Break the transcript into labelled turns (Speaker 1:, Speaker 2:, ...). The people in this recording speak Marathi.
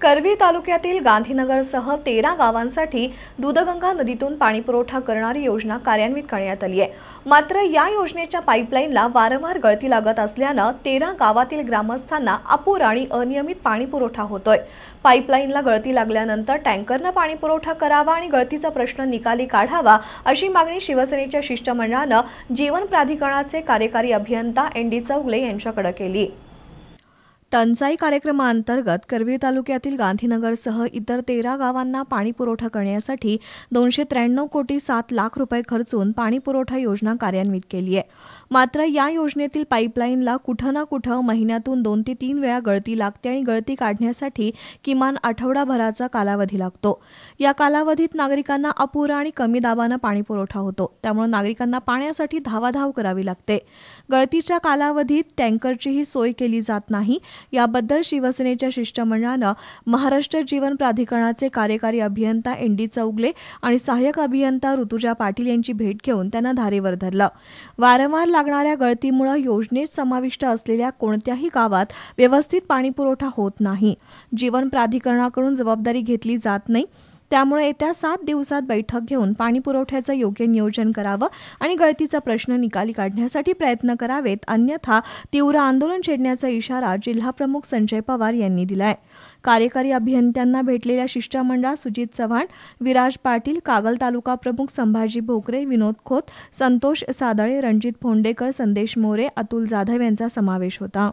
Speaker 1: करवी तालुक्यातील गांधीनगरसह तेरा गावांसाठी दूधगंगा नदीतून पाणीपुरवठा करणारी योजना कार्यान्वित करण्यात आली आहे मात्र या योजनेच्या पाईपलाईनला वारंवार गळती लागत असल्यानं तेरा गावातील ग्रामस्थांना अपूर आणि अनियमित पाणीपुरवठा होतोय पाईपलाईनला गळती लागल्यानंतर टँकरनं पाणीपुरवठा करावा आणि गळतीचा प्रश्न निकाली काढावा अशी मागणी शिवसेनेच्या शिष्टमंडळानं जीवन प्राधिकरणाचे कार्यकारी अभियंता एन डी चौगले यांच्याकडे केली टंचाई कार्यक्रमाअंतर्गत करवीर तालुक्यातील गांधीनगरसह इतर तेरा गावांना पाणी पुरवठा करण्यासाठी दोनशे त्र्याण्णव कोटी सात लाख रुपये खर्चून पाणी पुरवठा योजना कार्यान्वित केली आहे मात्र या योजनेतील पाईपलाईनला कुठं ना कुठं महिन्यातून दोन ते तीन वेळा गळती लागते आणि गळती काढण्यासाठी किमान आठवडाभराचा कालावधी लागतो या कालावधीत नागरिकांना अपुरा आणि कमी दाबानं पाणी पुरवठा होतो त्यामुळे नागरिकांना पाण्यासाठी धावाधाव करावी लागते गळतीच्या कालावधीत टँकरचीही सोय केली जात नाही याबद्दल शिवसेनेच्या शिष्टमंडळानं महाराष्ट्र जीवन प्राधिकरणाचे कार्यकारी अभियंता एन डी चौगले आणि सहाय्यक अभियंता ऋतुजा पाटील यांची भेट घेऊन त्यांना धारेवर धरलं वारंवार लागणाऱ्या गळतीमुळे योजनेत समाविष्ट असलेल्या कोणत्याही गावात व्यवस्थित पाणीपुरवठा होत नाही जीवन प्राधिकरणाकडून जबाबदारी घेतली जात नाही त्यामुळे येत्या सात दिवसात बैठक घेऊन पुरवठ्याचं योग्य नियोजन करावं आणि गळतीचा प्रश्न निकाली काढण्यासाठी प्रयत्न करावेत अन्यथा तीव्र आंदोलन छेडण्याचा इशारा जिल्हाप्रमुख संजय पवार यांनी दिलाय कार्यकारी अभियंत्यांना भेटलेल्या शिष्टमंडळात सुजित चव्हाण विराज पाटील कागल तालुका प्रमुख संभाजी भोकरे विनोद खोत संतोष सादळे रणजित फोंडेकर संदेश मोरे अतुल जाधव यांचा समावेश होता